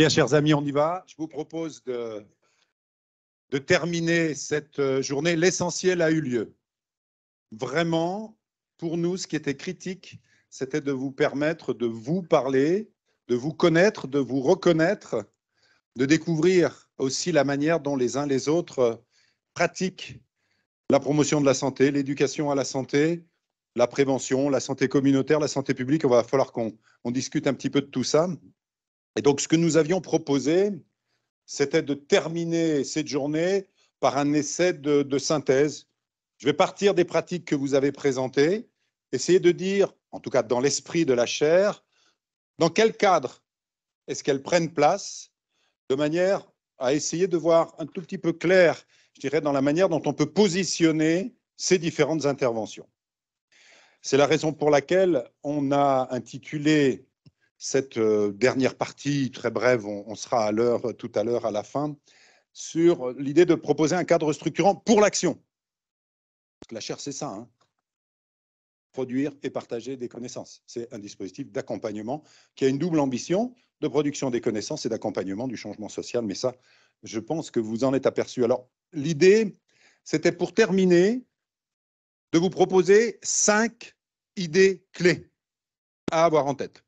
Bien, chers amis, on y va. Je vous propose de, de terminer cette euh, journée. L'essentiel a eu lieu. Vraiment, pour nous, ce qui était critique, c'était de vous permettre de vous parler, de vous connaître, de vous reconnaître, de découvrir aussi la manière dont les uns les autres pratiquent la promotion de la santé, l'éducation à la santé, la prévention, la santé communautaire, la santé publique. on va falloir qu'on discute un petit peu de tout ça. Et donc, ce que nous avions proposé, c'était de terminer cette journée par un essai de, synthèse. Je vais partir des pratiques que vous avez présentées, essayer de dire, en tout cas dans l'esprit de la chaire, dans quel cadre est-ce qu'elles prennent place, de manière à essayer de voir un tout petit peu clair, je dirais, dans la manière dont on peut positionner ces différentes interventions. C'est la raison pour laquelle on a intitulé cette euh, dernière partie très brève, on, sera à l'heure euh, tout à l'heure à la fin, sur euh, l'idée de proposer un cadre structurant pour l'action. La chair c'est ça. Hein. produire et partager des connaissances. C'est un dispositif d'accompagnement qui a une double ambition de production des connaissances et d'accompagnement du changement social. Mais ça, je pense que vous en êtes aperçu. Alors, l'idée, c'était pour terminer de vous proposer cinq idées clés à avoir en tête.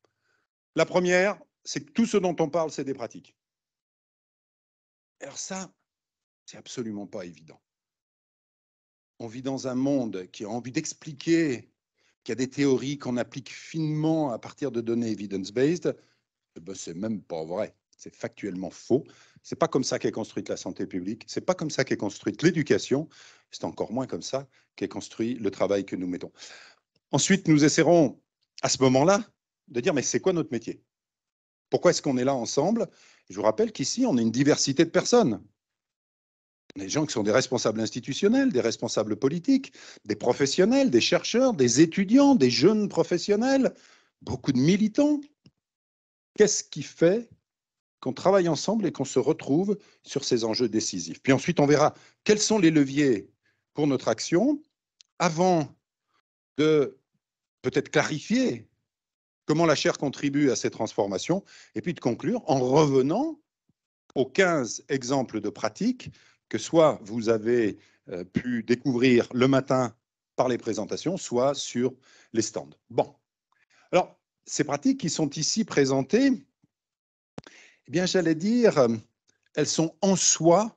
La première, c'est que tout ce dont on parle, c'est des pratiques. Alors ça, c'est absolument pas évident. On vit dans un monde qui a envie d'expliquer qu'il y a des théories qu'on applique finement à partir de données evidence-based. Eh ben, c'est même pas vrai. C'est factuellement faux. C'est pas comme ça qu'est construite la santé publique. C'est pas comme ça qu'est construite l'éducation. C'est encore moins comme ça qu'est construit le travail que nous mettons. Ensuite, nous essaierons à ce moment-là de dire mais c'est quoi notre métier Pourquoi est-ce qu'on est là ensemble Je vous rappelle qu'ici, on a une diversité de personnes. des gens qui sont des responsables institutionnels, des responsables politiques, des professionnels, des chercheurs, des étudiants, des jeunes professionnels, beaucoup de militants. Qu'est-ce qui fait qu'on travaille ensemble et qu'on se retrouve sur ces enjeux décisifs Puis ensuite, on verra quels sont les leviers pour notre action avant de peut-être clarifier comment la chaire contribue à ces transformations, et puis de conclure en revenant aux 15 exemples de pratiques que soit vous avez euh, pu découvrir le matin par les présentations, soit sur les stands. Bon. Alors, ces pratiques qui sont ici présentées, eh bien, j'allais dire, euh, elles sont en soi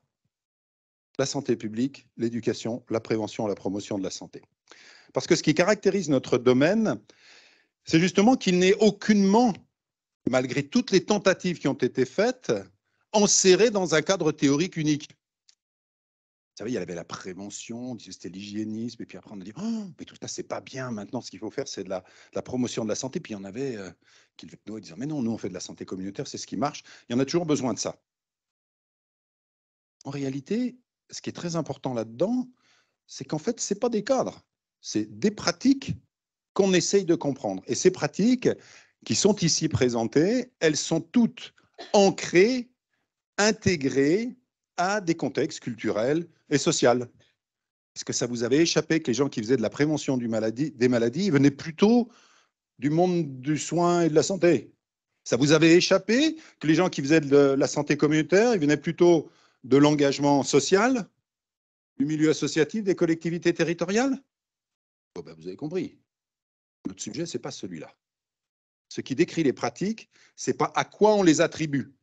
la santé publique, l'éducation, la prévention, la promotion de la santé. Parce que ce qui caractérise notre domaine, c'est justement qu'il n'est aucunement, malgré toutes les tentatives qui ont été faites, enserré dans un cadre théorique unique. Vous savez, il y avait la prévention, on disait c'était l'hygiénisme, et puis après on a dit, oh, mais tout ça, c'est pas bien, maintenant ce qu'il faut faire, c'est de la, promotion de la santé. Puis il y en avait euh, qui levaient le disant, mais non, nous on fait de la santé communautaire, c'est ce qui marche, il y en a toujours besoin de ça. En réalité, ce qui est très important là-dedans, c'est qu'en fait, ce n'est pas des cadres, c'est des pratiques qu'on essaye de comprendre. Et ces pratiques qui sont ici présentées, elles sont toutes ancrées, intégrées à des contextes culturels et sociaux. Est-ce que ça vous avait échappé que les gens qui faisaient de la prévention des maladies venaient plutôt du monde du soin et de la santé Ça vous avait échappé que les gens qui faisaient de la santé communautaire, venaient plutôt de l'engagement social, du milieu associatif, des collectivités territoriales ben, Vous avez compris. Notre sujet, ce n'est pas celui-là. Ce qui décrit les pratiques, ce n'est pas à quoi on les attribue.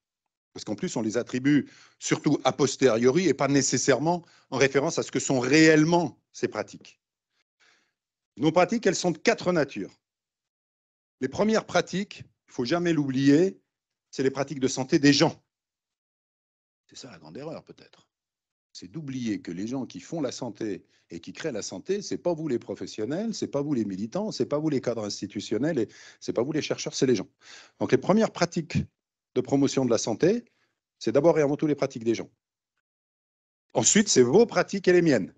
Parce qu'en plus, on les attribue surtout a posteriori et pas nécessairement en référence à ce que sont réellement ces pratiques. Nos pratiques, elles sont de quatre natures. Les premières pratiques, il ne faut jamais l'oublier, c'est les pratiques de santé des gens. C'est ça la grande erreur, peut-être c'est d'oublier que les gens qui font la santé et qui créent la santé, c'est pas vous les professionnels, c'est pas vous les militants, c'est pas vous les cadres institutionnels et c'est pas vous les chercheurs, c'est les gens. Donc les premières pratiques de promotion de la santé, c'est d'abord et avant tout les pratiques des gens. Ensuite, c'est vos pratiques et les miennes.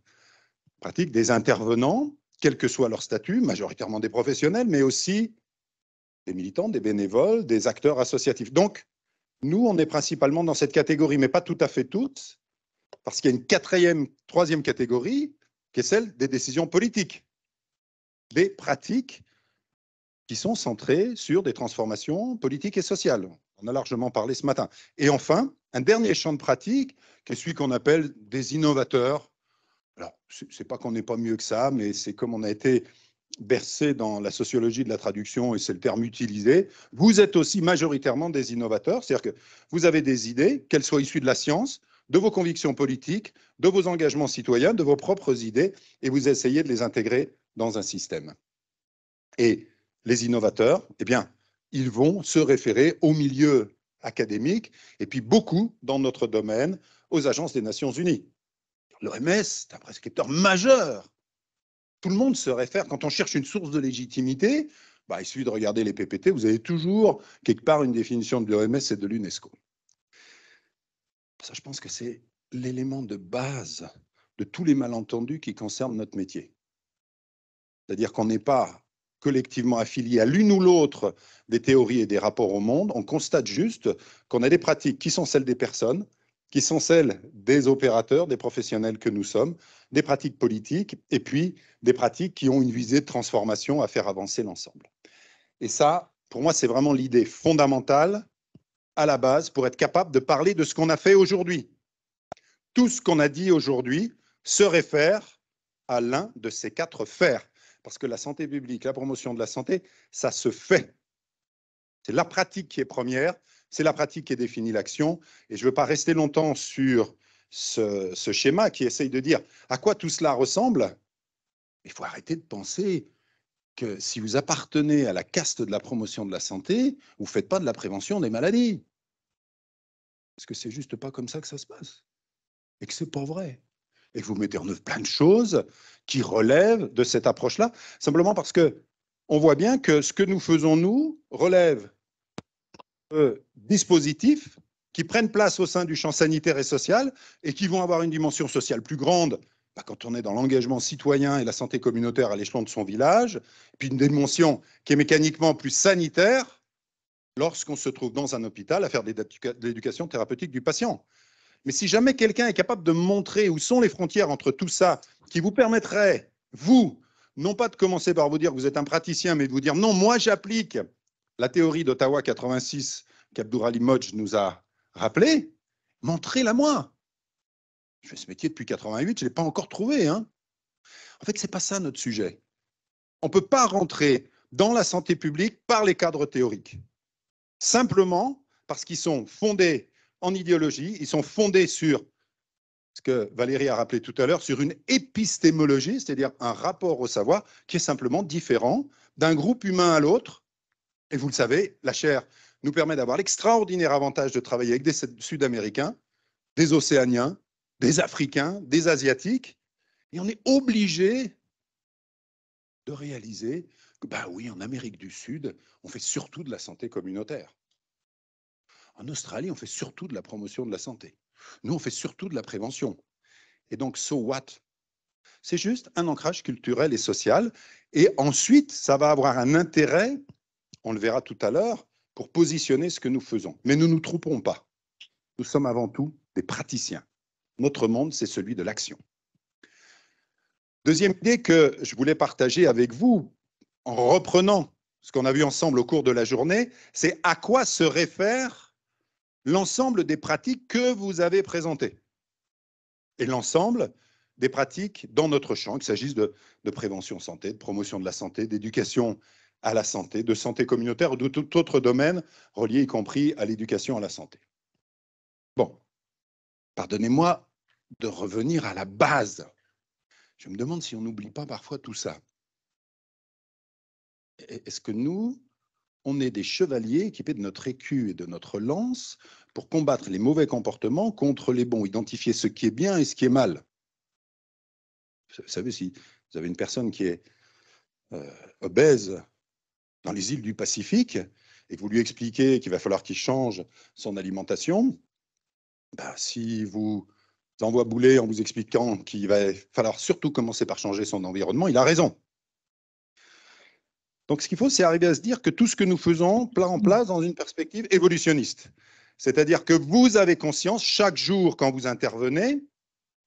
Pratiques des intervenants, quel que soit leur statut, majoritairement des professionnels, mais aussi des militants, des bénévoles, des acteurs associatifs. Donc, nous, on est principalement dans cette catégorie, mais pas tout à fait toutes, parce qu'il y a une quatrième, troisième catégorie, qui est celle des décisions politiques, des pratiques qui sont centrées sur des transformations politiques et sociales. On a largement parlé ce matin. Et enfin, un dernier champ de pratique, qui est celui qu'on appelle des innovateurs. Alors, ce n'est pas qu'on n'est pas mieux que ça, mais c'est comme on a été bercé dans la sociologie de la traduction, et c'est le terme utilisé, vous êtes aussi majoritairement des innovateurs, c'est-à-dire que vous avez des idées, qu'elles soient issues de la science, de vos convictions politiques, de vos engagements citoyens, de vos propres idées, et vous essayez de les intégrer dans un système. Et les innovateurs, eh bien, ils vont se référer au milieu académique, et puis beaucoup dans notre domaine, aux agences des Nations Unies. L'OMS est un prescripteur majeur. Tout le monde se réfère, quand on cherche une source de légitimité, bah, il suffit de regarder les PPT, vous avez toujours quelque part une définition de l'OMS et de l'UNESCO je pense que c'est l'élément de base de tous les malentendus qui concernent notre métier. C'est-à-dire qu'on n'est pas collectivement affilié à l'une ou l'autre des théories et des rapports au monde, on constate juste qu'on a des pratiques qui sont celles des personnes, qui sont celles des opérateurs, des professionnels que nous sommes, des pratiques politiques, et puis des pratiques qui ont une visée de transformation à faire avancer l'ensemble. Et ça, pour moi, c'est vraiment l'idée fondamentale à la base pour être capable de parler de ce qu'on a fait aujourd'hui. Tout ce qu'on a dit aujourd'hui se réfère à l'un de ces quatre fers. Parce que la santé publique, la promotion de la santé, ça se fait. C'est la pratique qui est première, c'est la pratique qui définit l'action. Et je ne veux pas rester longtemps sur ce, ce, schéma qui essaye de dire à quoi tout cela ressemble. Il faut arrêter de penser que si vous appartenez à la caste de la promotion de la santé, vous ne faites pas de la prévention des maladies. Parce que c'est juste pas comme ça que ça se passe. Et que c'est pas vrai. Et que vous mettez en œuvre plein de choses qui relèvent de cette approche-là, simplement parce que on voit bien que ce que nous faisons, nous, relève de dispositifs qui prennent place au sein du champ sanitaire et social et qui vont avoir une dimension sociale plus grande bah, quand on est dans l'engagement citoyen et la santé communautaire à l'échelon de son village, puis une dimension qui est mécaniquement plus sanitaire lorsqu'on se trouve dans un hôpital à faire de l'éducation thérapeutique du patient. Mais si jamais quelqu'un est capable de montrer où sont les frontières entre tout ça, qui vous permettrait, vous, non pas de commencer par vous dire que vous êtes un praticien, mais de vous dire non, moi j'applique la théorie d'Ottawa 86 qu'Abdourali Modj nous a rappelée, montrez-la moi. Je fais ce métier depuis 88, je ne l'ai pas encore trouvé. Hein. En fait, ce n'est pas ça notre sujet. On ne peut pas rentrer dans la santé publique par les cadres théoriques. Simplement parce qu'ils sont fondés en idéologie, ils sont fondés sur ce que Valérie a rappelé tout à l'heure, sur une épistémologie, c'est-à-dire un rapport au savoir qui est simplement différent d'un groupe humain à l'autre. Et vous le savez, la chair nous permet d'avoir l'extraordinaire avantage de travailler avec des Sud-Américains, des Océaniens, des Africains, des Asiatiques, et on est obligé de réaliser que, bah oui, en Amérique du Sud, on fait surtout de la santé communautaire. En Australie, on fait surtout de la promotion de la santé. Nous, on fait surtout de la prévention. Et donc, so what C'est juste un ancrage culturel et social. Et ensuite, ça va avoir un intérêt, on le verra tout à l'heure, pour positionner ce que nous faisons. Mais nous ne nous trompons pas. Nous sommes avant tout des praticiens. Notre monde, c'est celui de l'action. Deuxième idée que je voulais partager avec vous, en reprenant ce qu'on a vu ensemble au cours de la journée, c'est à quoi se réfère l'ensemble des pratiques que vous avez présentées. Et l'ensemble des pratiques dans notre champ, qu'il s'agisse de, de, prévention santé, de promotion de la santé, d'éducation à la santé, de santé communautaire ou de tout autre domaine relié y compris à l'éducation à la santé. Bon, Pardonnez-moi de revenir à la base. Je me demande si on n'oublie pas parfois tout ça. E-, est-ce que nous, on est des chevaliers équipés de notre écu et de notre lance pour combattre les mauvais comportements contre les bons, identifier ce qui est bien et ce qui est mal Vous savez, si vous avez une personne qui est euh, obèse dans les îles du Pacifique et que vous lui expliquez qu'il va falloir qu'il change son alimentation, bah, si vous envoie bouler en vous expliquant qu'il va falloir surtout commencer par changer son environnement, il a raison. Donc ce qu'il faut, c'est arriver à se dire que tout ce que nous faisons plat en place dans une perspective évolutionniste. C'est-à-dire que vous avez conscience chaque jour quand vous intervenez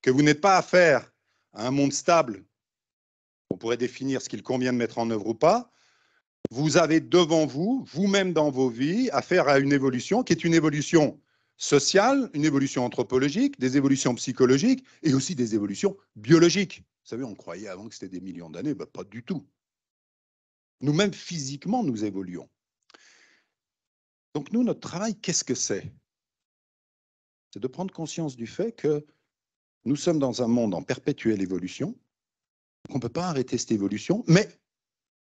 que vous n'êtes pas affaire à un monde stable. On pourrait définir ce qu'il convient de mettre en œuvre ou pas. Vous avez devant vous, vous-même dans vos vies, affaire à une évolution qui est une évolution social, une évolution anthropologique, des évolutions psychologiques et aussi des évolutions biologiques. Vous savez, on croyait avant que c'était des millions d'années, ben, pas du tout. Nous-mêmes, physiquement, nous évoluons. Donc nous, notre travail, qu'est-ce que c'est C'est de prendre conscience du fait que nous sommes dans un monde en perpétuelle évolution, qu'on ne peut pas arrêter cette évolution, mais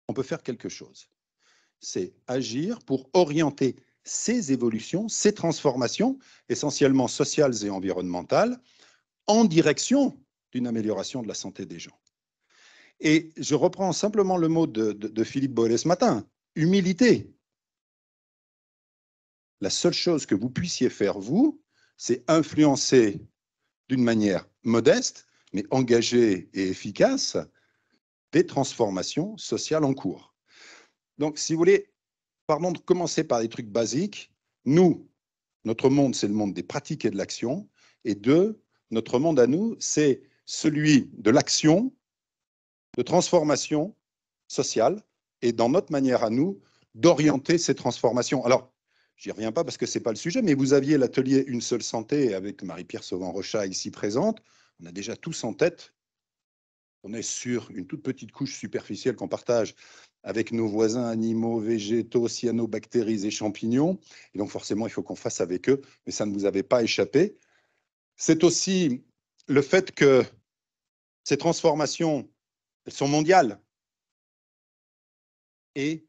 on peut faire quelque chose. C'est agir pour orienter ces évolutions, ces transformations, essentiellement sociales et environnementales, en direction d'une amélioration de la santé des gens. Et je reprends simplement le mot de, Philippe Boyle ce matin, humilité. La seule chose que vous puissiez faire, vous, c'est influencer d'une manière modeste, mais engagée et efficace, des transformations sociales en cours. Donc, si vous voulez, Pardon de commencer par des trucs basiques. Nous, notre monde, c'est le monde des pratiques et de l'action. Et deux, notre monde à nous, c'est celui de l'action, de transformation sociale, et dans notre manière à nous, d'orienter ces transformations. Alors, j'y reviens pas parce que ce n'est pas le sujet, mais vous aviez l'atelier Une seule santé avec Marie-Pierre Sauvant-Rochat ici présente. On a déjà tous en tête on est sur une toute petite couche superficielle qu'on partage avec nos voisins animaux, végétaux, cyanobactéries et champignons. Et donc forcément, il faut qu'on fasse avec eux, mais ça ne vous avait pas échappé. C'est aussi le fait que ces transformations, elles sont mondiales et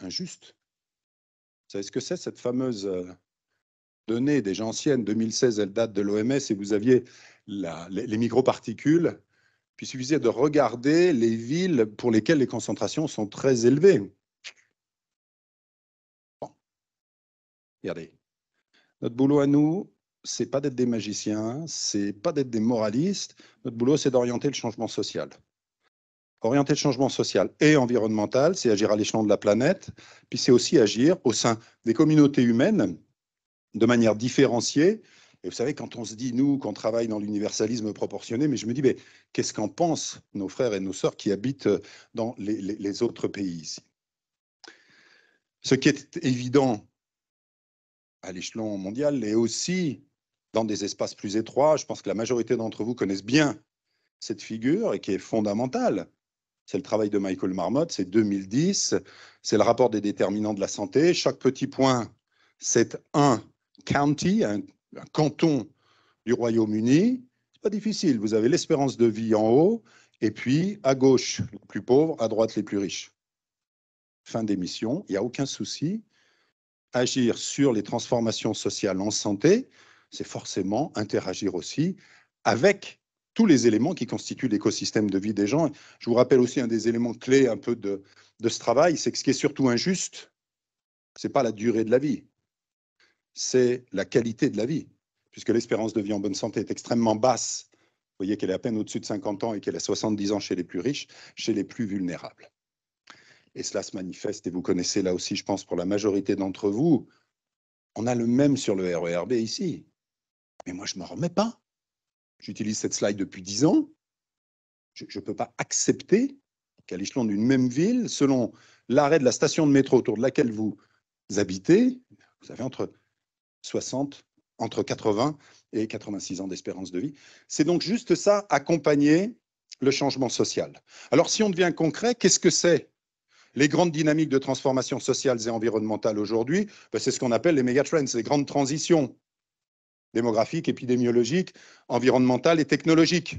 injustes. Vous savez ce que c'est cette fameuse euh, données déjà anciennes, 2016, elles datent de l'OMS, et vous aviez les, microparticules, puis il suffisait de regarder les villes pour lesquelles les concentrations sont très élevées. Regardez, notre boulot à nous, ce n'est pas d'être des magiciens, ce n'est pas d'être des moralistes. Notre boulot, c'est d'orienter le changement social. Orienter le changement social et environnemental, c'est agir à l'échelon de la planète, puis c'est aussi agir au sein des communautés humaines de manière différenciée. Et vous savez, quand on se dit, nous, qu'on travaille dans l'universalisme proportionné, mais je me dis, mais qu'est-ce qu'en pensent nos frères et nos sœurs qui habitent euh, dans les, autres pays ici Ce qui est évident à l'échelon mondial et aussi dans des espaces plus étroits, je pense que la majorité d'entre vous connaissent bien cette figure et qui est fondamentale. C'est le travail de Michael Marmot, c'est 2010, c'est le rapport des déterminants de la santé. Chaque petit point, c'est un county, un, canton du Royaume-Uni, c'est pas difficile. Vous avez l'espérance de vie en haut, et puis à gauche, les plus pauvres, à droite, les plus riches. Fin d'émission, il n'y a aucun souci. Agir sur les transformations sociales en santé, c'est forcément interagir aussi avec tous les éléments qui constituent l'écosystème de vie des gens. Je vous rappelle aussi un des éléments clés un peu de, de ce travail, c'est que ce qui est surtout injuste, c'est pas la durée de la vie, c'est la qualité de la vie, puisque l'espérance de vie en bonne santé est extrêmement basse. Vous voyez qu'elle est à peine au-dessus de 50 ans et qu'elle est 70 ans chez les plus riches, chez les plus vulnérables. Et cela se manifeste, et vous connaissez là aussi, je pense, pour la majorité d'entre vous, on a le même sur le RERB ici. Mais moi, je ne m'en remets pas. J'utilise cette slide depuis 10 ans. Je ne peux pas accepter qu'à l'échelon d'une même ville, selon l'arrêt de la station de métro autour de laquelle vous habitez, vous avez entre 60, entre 80 et 86 ans d'espérance de vie. C'est donc juste ça, accompagner le changement social. Alors si on devient concret, qu'est-ce que c'est les grandes dynamiques de transformation sociale et environnementale aujourd'hui, ben, c'est ce qu'on appelle les megatrends, les grandes transitions démographiques, épidémiologiques, environnementales et technologiques.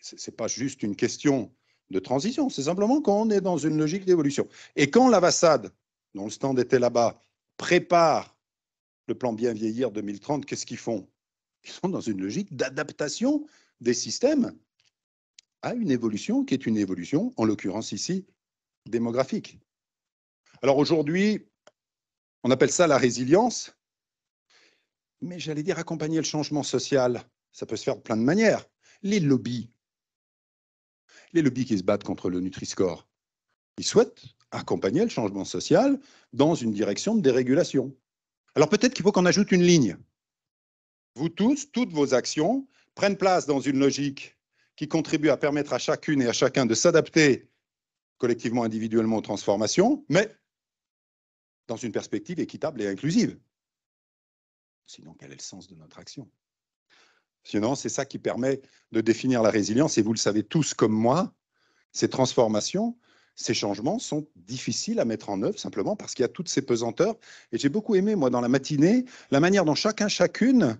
Ce n'est pas juste une question de transition, c'est simplement qu'on est dans une logique d'évolution. Et quand la façade, dont le stand était là-bas, préparent le plan Bien Vieillir 2030, qu'est-ce qu'ils font Ils sont dans une logique d'adaptation des systèmes à une évolution qui est une évolution, en l'occurrence ici, démographique. Alors aujourd'hui, on appelle ça la résilience, mais j'allais dire accompagner le changement social, ça peut se faire de plein de manières. Les lobbies, les lobbies qui se battent contre le Nutri-Score, ils souhaitent accompagner le changement social dans une direction de dérégulation. Alors peut-être qu'il faut qu'on ajoute une ligne. Vous tous, toutes vos actions prennent place dans une logique qui contribue à permettre à chacune et à chacun de s'adapter collectivement, individuellement aux transformations, mais dans une perspective équitable et inclusive. Sinon, quel est le sens de notre action Sinon, c'est ça qui permet de définir la résilience, et vous le savez tous comme moi, ces transformations, ces changements sont difficiles à mettre en œuvre simplement parce qu'il y a toutes ces pesanteurs. Et j'ai beaucoup aimé, moi, dans la matinée, la manière dont chacun, chacune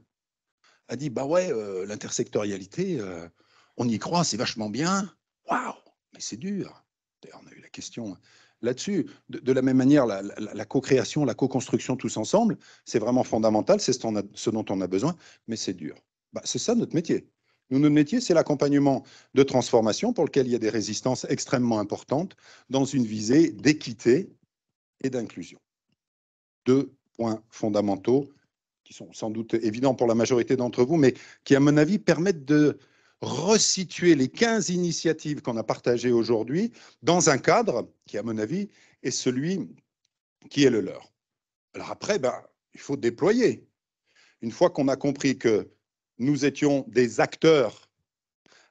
a dit, bah ouais, euh, l'intersectorialité, euh, on y croit, c'est vachement bien. Waouh, mais c'est dur. D'ailleurs, on a eu la question là-dessus. De, la même manière, la, co-création, la co-construction tous ensemble, c'est vraiment fondamental, c'est ce, dont on a besoin, mais c'est dur. Bah, c'est ça notre métier. Nous, Notre métier, c'est l'accompagnement de transformation pour lequel il y a des résistances extrêmement importantes dans une visée d'équité et d'inclusion. Deux points fondamentaux qui sont sans doute évidents pour la majorité d'entre vous, mais qui, à mon avis, permettent de resituer les 15 initiatives qu'on a partagées aujourd'hui dans un cadre qui, à mon avis, est celui qui est le leur. Alors après, ben, il faut déployer. Une fois qu'on a compris que nous étions des acteurs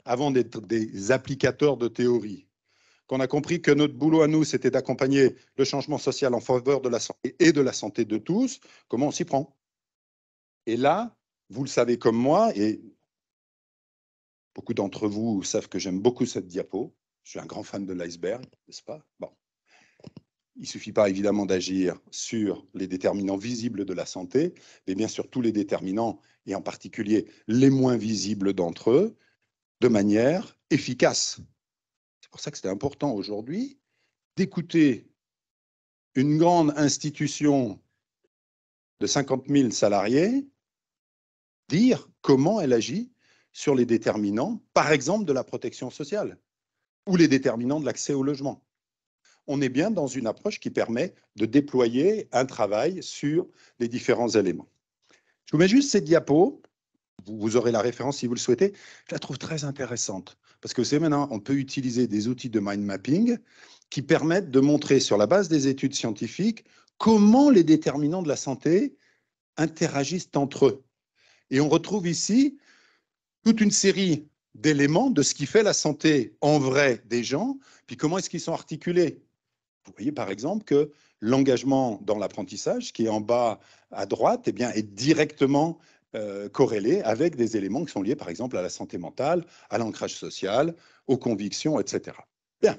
avant d'être des applicateurs de théorie, qu'on a compris que notre boulot à nous, c'était d'accompagner le changement social en faveur de la santé et de la santé de tous, comment on s'y prend Et là, vous le savez comme moi, et beaucoup d'entre vous savent que j'aime beaucoup cette diapo, je suis un grand fan de l'iceberg, n'est-ce pas Bon. Il ne suffit pas évidemment d'agir sur les déterminants visibles de la santé, mais bien sûr, tous les déterminants et en particulier les moins visibles d'entre eux, de manière efficace. C'est pour ça que c'est important aujourd'hui d'écouter une grande institution de 50 000 salariés dire comment elle agit sur les déterminants, par exemple, de la protection sociale ou les déterminants de l'accès au logement. On est bien dans une approche qui permet de déployer un travail sur les différents éléments. Je vous mets juste cette diapo. Vous, vous aurez la référence si vous le souhaitez. Je la trouve très intéressante parce que c'est maintenant, on peut utiliser des outils de mind mapping qui permettent de montrer sur la base des études scientifiques comment les déterminants de la santé interagissent entre eux. Et on retrouve ici toute une série d'éléments de ce qui fait la santé en vrai des gens, puis comment est-ce qu'ils sont articulés. Vous voyez par exemple que l'engagement dans l'apprentissage, qui est en bas à droite, et eh bien, est directement euh, corrélé avec des éléments qui sont liés, par exemple, à la santé mentale, à l'ancrage social, aux convictions, etc. Bien.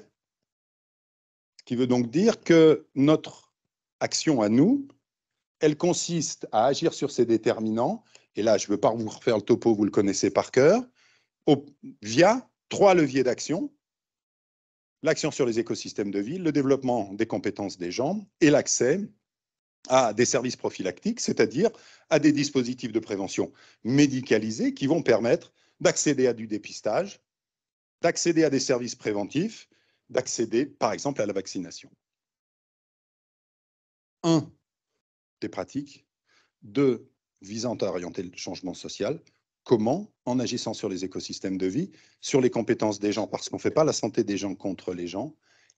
Ce qui veut donc dire que notre action à nous, elle consiste à agir sur ces déterminants, et là, je ne veux pas vous refaire le topo, vous le connaissez par cœur, via trois leviers d'action, l'action sur les écosystèmes de ville, le développement des compétences des gens et l'accès à des services prophylactiques, c'est-à-dire à des dispositifs de prévention médicalisés qui vont permettre d'accéder à du dépistage, d'accéder à des services préventifs, d'accéder par exemple à la vaccination. Un, Des pratiques. Deux, Visant à orienter le changement social. Comment En agissant sur les écosystèmes de vie, sur les compétences des gens, parce qu'on ne fait pas la santé des gens contre les gens,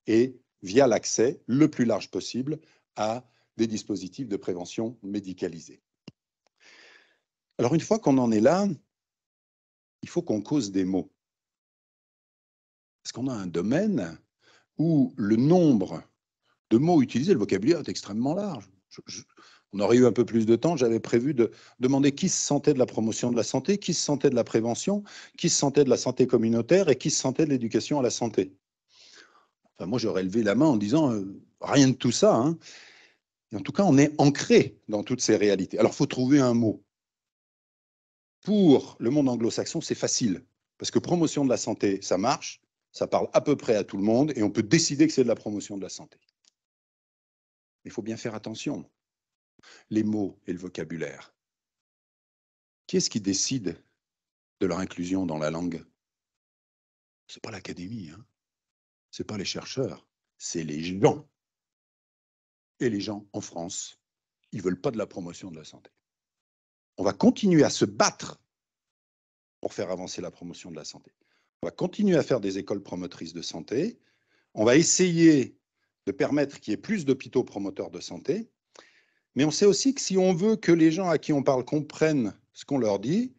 et via l'accès le plus large possible à des dispositifs de prévention médicalisés. Alors une fois qu'on en est là, il faut qu'on cause des mots. Parce qu'on a un domaine où le nombre de mots utilisés, le vocabulaire est extrêmement large on aurait eu un peu plus de temps, j'avais prévu de demander qui se sentait de la promotion de la santé, qui se sentait de la prévention, qui se sentait de la santé communautaire et qui se sentait de l'éducation à la santé. Enfin, moi, j'aurais levé la main en disant euh, rien de tout ça. Hein. Et en tout cas, on est ancré dans toutes ces réalités. Alors, il faut trouver un mot. Pour le monde anglo-saxon, c'est facile, parce que promotion de la santé, ça marche, ça parle à peu près à tout le monde, et on peut décider que c'est de la promotion de la santé. Il faut bien faire attention les mots et le vocabulaire. Qui est-ce qui décide de leur inclusion dans la langue Ce n'est pas l'académie, hein. ce n'est pas les chercheurs, c'est les gens. Et les gens en France, ils veulent pas de la promotion de la santé. On va continuer à se battre pour faire avancer la promotion de la santé. On va continuer à faire des écoles promotrices de santé. On va essayer de permettre qu'il y ait plus d'hôpitaux promoteurs de santé. Mais on sait aussi que si on veut que les gens à qui on parle comprennent ce qu'on leur dit,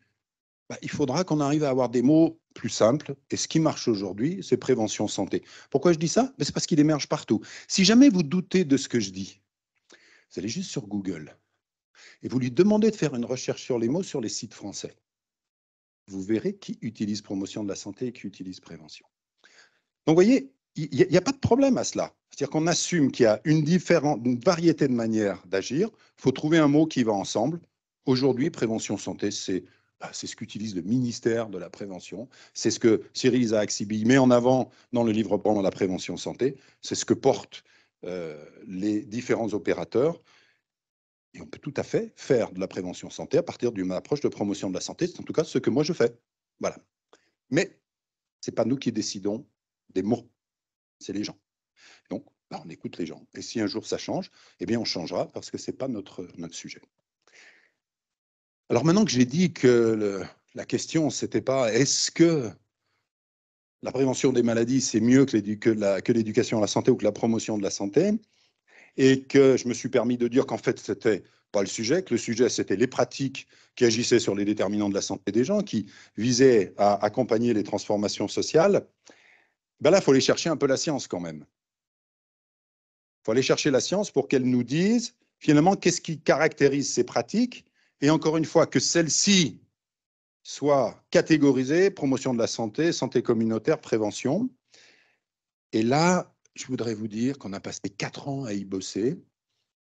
bah, il faudra qu'on arrive à avoir des mots plus simples. Et ce qui marche aujourd'hui, c'est prévention santé. Pourquoi je dis ça C'est parce qu'il émerge partout. Si jamais vous doutez de ce que je dis, vous allez juste sur Google et vous lui demandez de faire une recherche sur les mots sur les sites français. Vous verrez qui utilise promotion de la santé et qui utilise prévention. Donc, vous voyez, il n'y a, pas de problème à cela. C'est-à-dire qu'on assume qu'il y a une, variété de manières d'agir. Il faut trouver un mot qui va ensemble. Aujourd'hui, prévention santé, bah, c'est ce qu'utilise le ministère de la Prévention. C'est ce que Cyril a met en avant dans le livre prendre la Prévention santé. C'est ce que portent euh, les différents opérateurs. Et on peut tout à fait faire de la prévention santé à partir d'une approche de promotion de la santé. C'est en tout cas ce que moi je fais. Voilà. Mais ce n'est pas nous qui décidons des mots c'est les gens. Donc, bah, on écoute les gens. Et si un jour ça change, eh bien, on changera parce que ce n'est pas notre, notre sujet. Alors maintenant que j'ai dit que la question, n'était pas est-ce que la prévention des maladies, c'est mieux que l'éducation à la santé ou que la promotion de la santé, et que je me suis permis de dire qu'en fait, ce c'était pas le sujet, que le sujet, c'était les pratiques qui agissaient sur les déterminants de la santé des gens, qui visaient à accompagner les transformations sociales, ben là, il faut aller chercher un peu la science quand même. Il faut aller chercher la science pour qu'elle nous dise finalement qu'est-ce qui caractérise ces pratiques. Et encore une fois, que celles-ci soient catégorisées, promotion de la santé, santé communautaire, prévention. Et là, je voudrais vous dire qu'on a passé quatre ans à y bosser.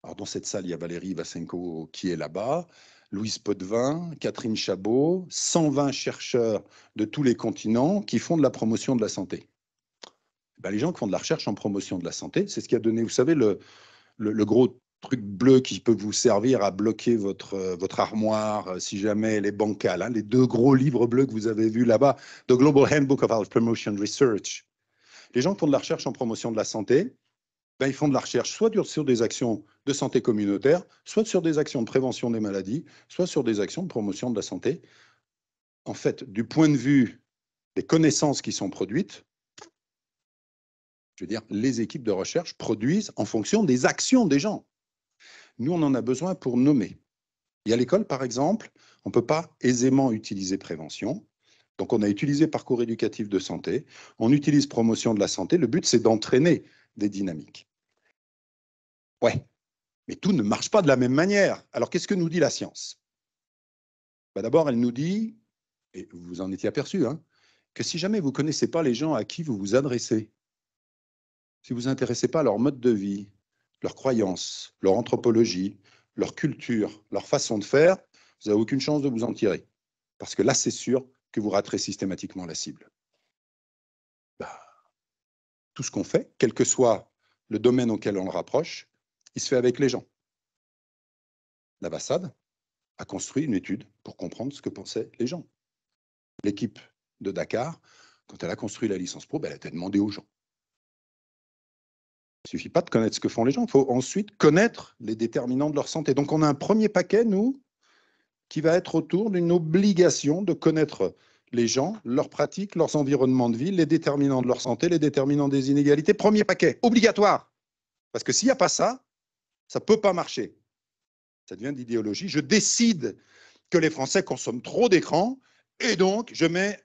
Alors dans cette salle, il y a Valérie Vassenko qui est là-bas, Louise Potvin, Catherine Chabot, 120 chercheurs de tous les continents qui font de la promotion de la santé. Ben, les gens qui font de la recherche en promotion de la santé, c'est ce qui a donné, vous savez, le, gros truc bleu qui peut vous servir à bloquer votre, euh, votre armoire euh, si jamais elle est bancale, hein, les deux gros livres bleus que vous avez vus là-bas, The Global Handbook of Health Promotion Research. Les gens qui font de la recherche en promotion de la santé, ben, ils font de la recherche soit sur des actions de santé communautaire, soit sur des actions de prévention des maladies, soit sur des actions de promotion de la santé. En fait, du point de vue des connaissances qui sont produites, je veux dire, les équipes de recherche produisent en fonction des actions des gens. Nous, on en a besoin pour nommer. Il y a l'école, par exemple, on ne peut pas aisément utiliser prévention. Donc, on a utilisé parcours éducatif de santé, on utilise promotion de la santé. Le but, c'est d'entraîner des dynamiques. Ouais, mais tout ne marche pas de la même manière. Alors, qu'est-ce que nous dit la science bah, D'abord, elle nous dit, et vous en étiez aperçu, hein, que si jamais vous ne connaissez pas les gens à qui vous vous adressez, si vous intéressez pas à leur mode de vie, leurs croyances, leur anthropologie, leur culture, leur façon de faire, vous n'avez aucune chance de vous en tirer. Parce que là, c'est sûr que vous raterez systématiquement la cible. Bah, tout ce qu'on fait, quel que soit le domaine auquel on le rapproche, il se fait avec les gens. L'ambassade a construit une étude pour comprendre ce que pensaient les gens. L'équipe de Dakar, quand elle a construit la licence pro, ben, elle a été demandé aux gens. Il suffit pas de connaître ce que font les gens, il faut ensuite connaître les déterminants de leur santé. Donc on a un premier paquet, nous, qui va être autour d'une obligation de connaître les gens, leurs pratiques, leurs environnements de vie, les déterminants de leur santé, les déterminants des inégalités. Premier paquet, obligatoire. Parce que s'il n'y a pas ça, ça ne peut pas marcher. Ça devient d'idéologie. Je décide que les Français consomment trop d'écran et donc je mets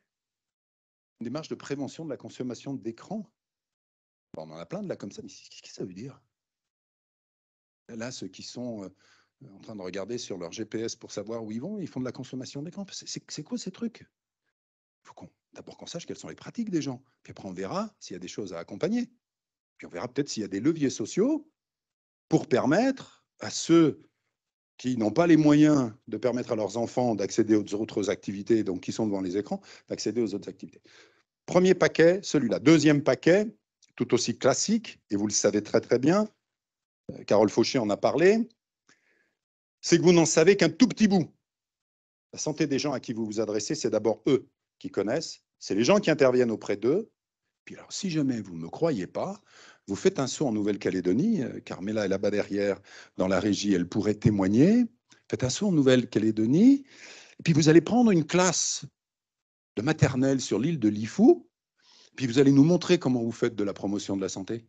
une démarche de prévention de la consommation d'écran bah, on en a plein de là comme ça, mais qu'est-ce que ça veut dire Là, ceux qui sont euh, euh, en train de regarder sur leur GPS pour savoir où ils vont, ils font de la consommation d'écran. C'est quoi ces trucs faut d'abord qu'on sache quelles sont les pratiques des gens, puis après on verra s'il y a des choses à accompagner. Puis on verra peut-être s'il y a des leviers sociaux pour permettre à ceux qui n'ont pas les moyens de permettre à leurs enfants d'accéder aux autres activités, donc qui sont devant les écrans, d'accéder aux autres activités. Premier paquet, celui-là. Deuxième paquet, tout aussi classique, et vous le savez très très bien, euh, Carole Fauché en a parlé, c'est que vous n'en savez qu'un tout petit bout. La santé des gens à qui vous vous adressez, c'est d'abord eux qui connaissent, c'est les gens qui interviennent auprès d'eux. Puis alors, si jamais vous ne me croyez pas, vous faites un saut en Nouvelle-Calédonie, euh, Carmela est là-bas derrière dans la régie, elle pourrait témoigner, faites un saut en Nouvelle-Calédonie, et puis vous allez prendre une classe de maternelle sur l'île de Lifou, puis vous allez nous montrer comment vous faites de la promotion de la santé.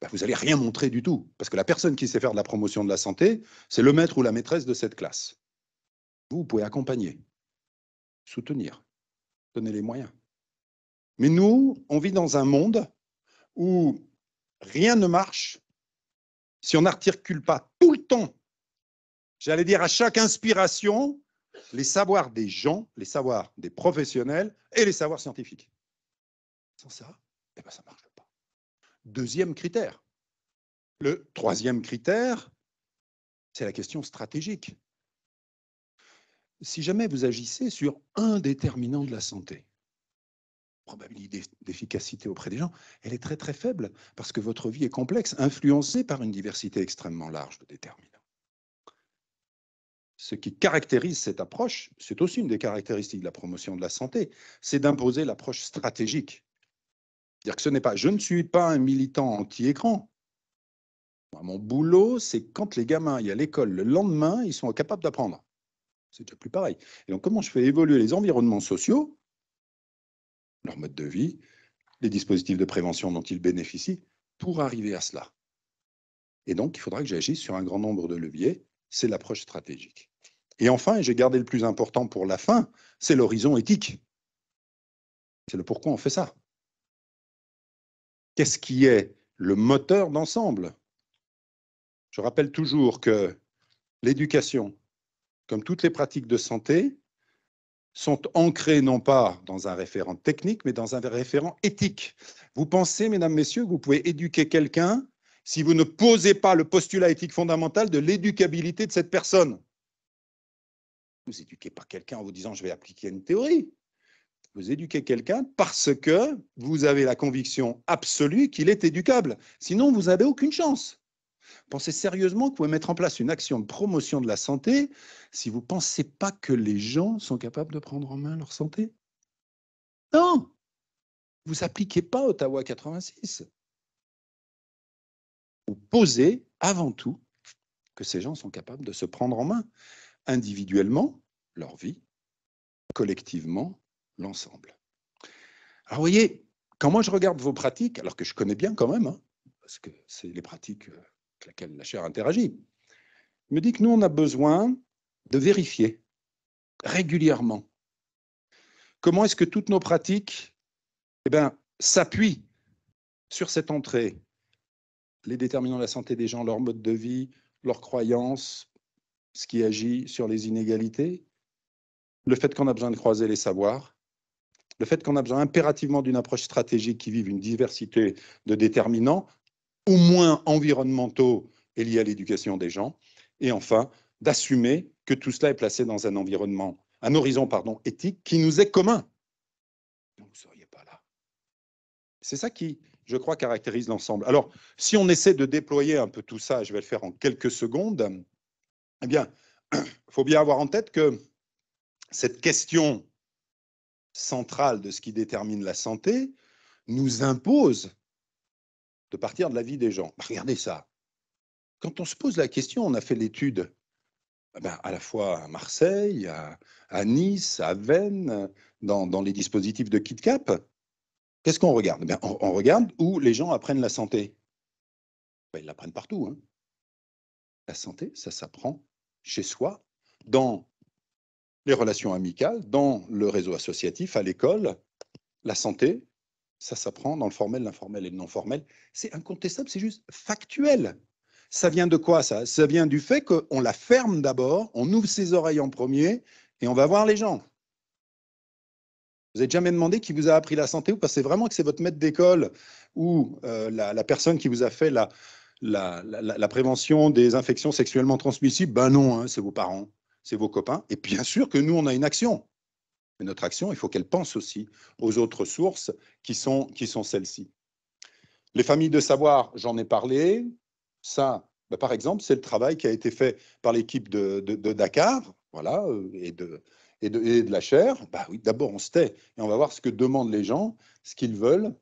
Ben, vous n'allez rien montrer du tout, parce que la personne qui sait faire de la promotion de la santé, c'est le maître ou la maîtresse de cette classe. Vous, vous pouvez accompagner, soutenir, donner les moyens. Mais nous, on vit dans un monde où rien ne marche si on n'articule pas tout le temps, j'allais dire à chaque inspiration, les savoirs des gens, les savoirs des professionnels et les savoirs scientifiques. Sans ça, eh ben, ça ne marche pas. Deuxième critère. Le troisième critère, c'est la question stratégique. Si jamais vous agissez sur un déterminant de la santé, probabilité d'efficacité auprès des gens, elle est très très faible parce que votre vie est complexe, influencée par une diversité extrêmement large de déterminants. Ce qui caractérise cette approche, c'est aussi une des caractéristiques de la promotion de la santé, c'est d'imposer l'approche stratégique cest que ce n'est pas, je ne suis pas un militant anti-écran. Mon boulot, c'est quand les gamins y à l'école le lendemain, ils sont incapables d'apprendre. C'est déjà plus pareil. Et donc, comment je fais évoluer les environnements sociaux, leur mode de vie, les dispositifs de prévention dont ils bénéficient, pour arriver à cela Et donc, il faudra que j'agisse sur un grand nombre de leviers. C'est l'approche stratégique. Et enfin, j'ai gardé le plus important pour la fin, c'est l'horizon éthique. C'est le pourquoi on fait ça. Qu'est-ce qui est le moteur d'ensemble Je rappelle toujours que l'éducation, comme toutes les pratiques de santé, sont ancrées non pas dans un référent technique, mais dans un référent éthique. Vous pensez, mesdames, messieurs, que vous pouvez éduquer quelqu'un si vous ne posez pas le postulat éthique fondamental de l'éducabilité de cette personne Vous éduquez pas quelqu'un en vous disant je vais appliquer une théorie. Vous éduquez quelqu'un parce que vous avez la conviction absolue qu'il est éducable. Sinon, vous n'avez aucune chance. Pensez sérieusement que vous pouvez mettre en place une action de promotion de la santé si vous ne pensez pas que les gens sont capables de prendre en main leur santé. Non Vous n'appliquez pas Ottawa 86. Vous posez avant tout que ces gens sont capables de se prendre en main individuellement, leur vie, collectivement, l'ensemble. Alors, vous voyez, quand moi je regarde vos pratiques, alors que je connais bien quand même, hein, parce que c'est les pratiques euh, avec lesquelles la chair interagit, je me dit que nous, on a besoin de vérifier régulièrement comment est-ce que toutes nos pratiques eh ben, s'appuient sur cette entrée, les déterminants de la santé des gens, leur mode de vie, leurs croyances, ce qui agit sur les inégalités, le fait qu'on a besoin de croiser les savoirs, le fait qu'on a besoin impérativement d'une approche stratégique qui vive une diversité de déterminants, au moins environnementaux et liés à l'éducation des gens, et enfin d'assumer que tout cela est placé dans un environnement, un horizon pardon, éthique qui nous est commun. vous ne seriez pas là. C'est ça qui, je crois, caractérise l'ensemble. Alors, si on essaie de déployer un peu tout ça, je vais le faire en quelques secondes, eh bien, il faut bien avoir en tête que cette question centrale de ce qui détermine la santé nous impose de partir de la vie des gens. Bah, regardez ça. Quand on se pose la question, on a fait l'étude eh ben, à la fois à Marseille, à, Nice, à Vennes, dans, les dispositifs de KitKap. Qu'est-ce qu'on regarde ben, on, regarde où les gens apprennent la santé. Ben, ils l'apprennent partout. Hein. La santé, ça s'apprend chez soi, dans les relations amicales, dans le réseau associatif, à l'école, la santé, ça s'apprend dans le formel, l'informel et le non formel. C'est incontestable, c'est juste factuel. Ça vient de quoi ça Ça vient du fait qu'on la ferme d'abord, on ouvre ses oreilles en premier et on va voir les gens. Vous n'avez jamais demandé qui vous a appris la santé ou pensez vraiment que c'est votre maître d'école ou euh, la, personne qui vous a fait la, prévention des infections sexuellement transmissibles Ben non, hein, c'est vos parents c'est vos copains. Et bien sûr que nous, on a une action. Mais notre action, il faut qu'elle pense aussi aux autres sources qui sont, qui sont celles-ci. Les familles de savoir, j'en ai parlé. Ça, bah, par exemple, c'est le travail qui a été fait par l'équipe de, Dakar, voilà, euh, et de, et de, de la chair. Bah oui, d'abord, on se tait et on va voir ce que demandent les gens, ce qu'ils veulent.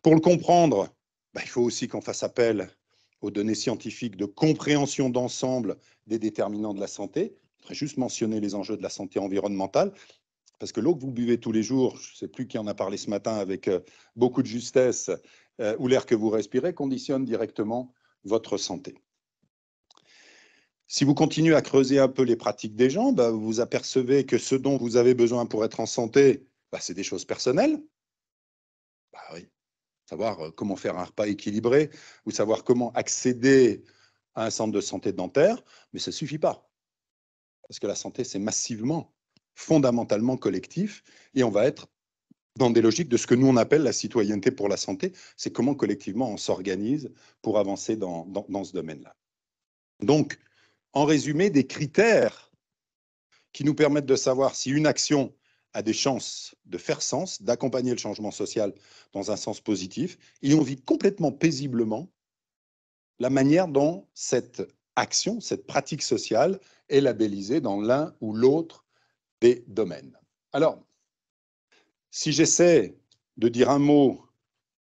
Pour le comprendre, bah, il faut aussi qu'on fasse appel aux données scientifiques de compréhension d'ensemble des déterminants de la santé. Je voudrais juste mentionner les enjeux de la santé environnementale, parce que l'eau que vous buvez tous les jours, je ne sais plus qui en a parlé ce matin avec euh, beaucoup de justesse, euh, ou l'air que vous respirez, conditionne directement votre santé. Si vous continuez à creuser un peu les pratiques des gens, bah, vous apercevez que ce dont vous avez besoin pour être en santé, bah, c'est des choses personnelles. Bah, oui savoir euh, comment faire un repas équilibré ou savoir comment accéder à un centre de santé dentaire, mais ça ne suffit pas. Parce que la santé, c'est massivement, fondamentalement collectif, et on va être dans des logiques de ce que nous on appelle la citoyenneté pour la santé, c'est comment collectivement on s'organise pour avancer dans, dans, dans ce domaine-là. Donc, en résumé, des critères qui nous permettent de savoir si une action a des chances de faire sens, d'accompagner le changement social dans un sens positif, et on vit complètement paisiblement la manière dont cette action, cette pratique sociale est labellisée dans l'un ou l'autre des domaines. Alors, si j'essaie de dire un mot